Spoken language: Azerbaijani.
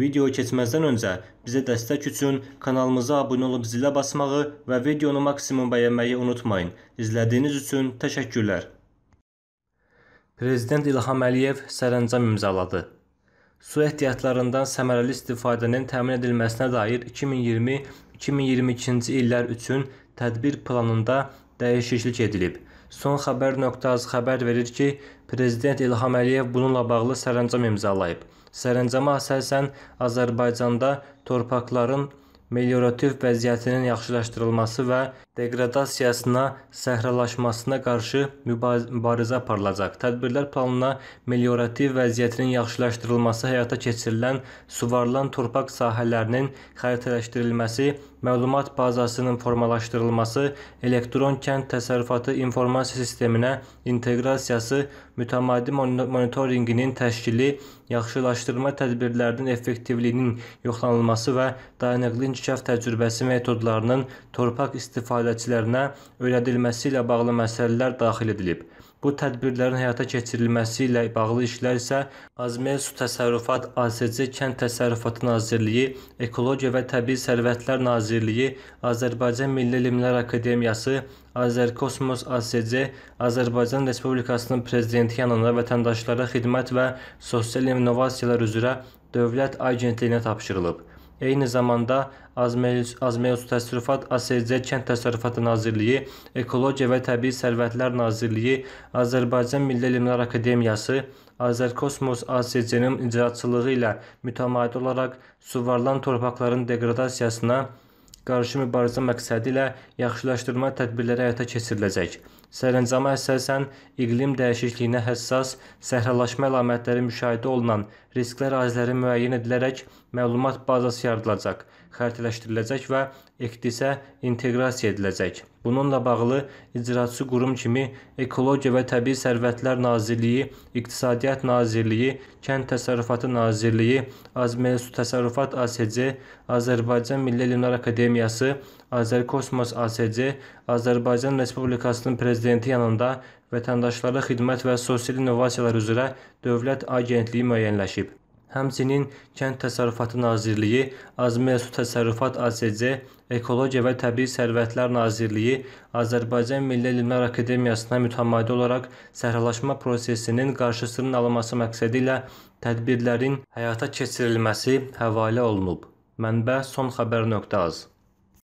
Videoyu keçməzdən öncə bizə dəstək üçün kanalımıza abunə olub zilə basmağı və videonu maksimum bəyənməyi unutmayın. İzlədiyiniz üçün təşəkkürlər. Prezident İlham Əliyev sərəncam imzaladı. Su ehtiyatlarından səmərəli istifadənin təmin edilməsinə dair 2020-2022-ci illər üçün tədbir planında dəyişiklik edilib. Son xəbər.az xəbər verir ki, prezident İlham Əliyev bununla bağlı sərəncam imzalayıb. Sərəncama əsasən Azərbaycanda torpaqların meliorativ vəziyyətinin yaxşılaşdırılması və deqradasiyasına, səhralaşmasına qarşı mübarizə aparılacaq. Tədbirlər planına meliorativ vəziyyətinin yaxşılaşdırılması, həyata keçirilən suvarılan torpaq sahələrinin xəritələşdirilməsi, məlumat bazasının formalaşdırılması, elektron kənd təsərrüfatı informasiya sisteminə inteqrasiyası, mütəmadi monitorinqinin təşkili, yaxşılaşdırma tədbirlərinin effektivliyinin yoxlanılması və dayanıqlı inkişaf təcrübəsi metodlarının torpaq istifadə istifadəçilərinə öyrədilməsi ilə bağlı məsələlər daxil edilib. Bu tədbirlərin həyata keçirilməsi ilə bağlı işlər isə Azmel Su Təsərrüfat ASC Kənd Təsərrüfatı Nazirliyi, Ekologiya və Təbii Sərvətlər Nazirliyi, Azərbaycan Milli Elmlər Akademiyası, Azərkosmos ASC, Azərbaycan Respublikasının prezidenti yanında vətəndaşlara xidmət və sosial innovasiyalar üzrə Dövlət Agentliyinə tapşırılıb. Eyni zamanda Azmeus Təsərrüfat ASC Kənd Təsərrüfatı Nazirliyi, Ekologiya və Təbii Sərvətlər Nazirliyi, Azərbaycan Milli Elmlər Akademiyası, Azərkosmos ASC-nin icraçılığı ilə mütəmadi olaraq suvarılan torpaqların deqradasiyasına qarşı mübarizə məqsədi ilə yaxşılaşdırma tədbirləri həyata keçiriləcək. Sərəncama əsasən iqlim dəyişikliyinə həssas, səhralaşma əlamətləri müşahidə olunan riskli əraziləri müəyyən edilərək məlumat bazası yaradılacaq, xəritələşdiriləcək və iqtisə inteqrasiya ediləcək. Bununla bağlı icraçı qurum kimi Ekologiya və Təbii Sərvətlər Nazirliyi, İqtisadiyyat Nazirliyi, Kənd Təsərrüfatı Nazirliyi, Azmeri Su Təsərrüfat ASC, Azərbaycan Milli Elmlər Akademiyası, Azərkosmos ASC, Azərbaycan Respublikasının prezidenti yanında vətəndaşlara xidmət və sosial innovasiyalar üzrə Dövlət Agentliyi müəyyənləşib. Həmçinin Kənd Təsərrüfatı Nazirliyi, Azmiya Su Təsərrüfat ASC, Ekologiya və Təbii Sərvətlər Nazirliyi Azərbaycan Milli Elmlər Akademiyasına mütəmadi olaraq səhralaşma prosesinin qarşısının alınması məqsədi ilə tədbirlərin həyata keçirilməsi həvalə olunub. Mənbə: son xəbər.az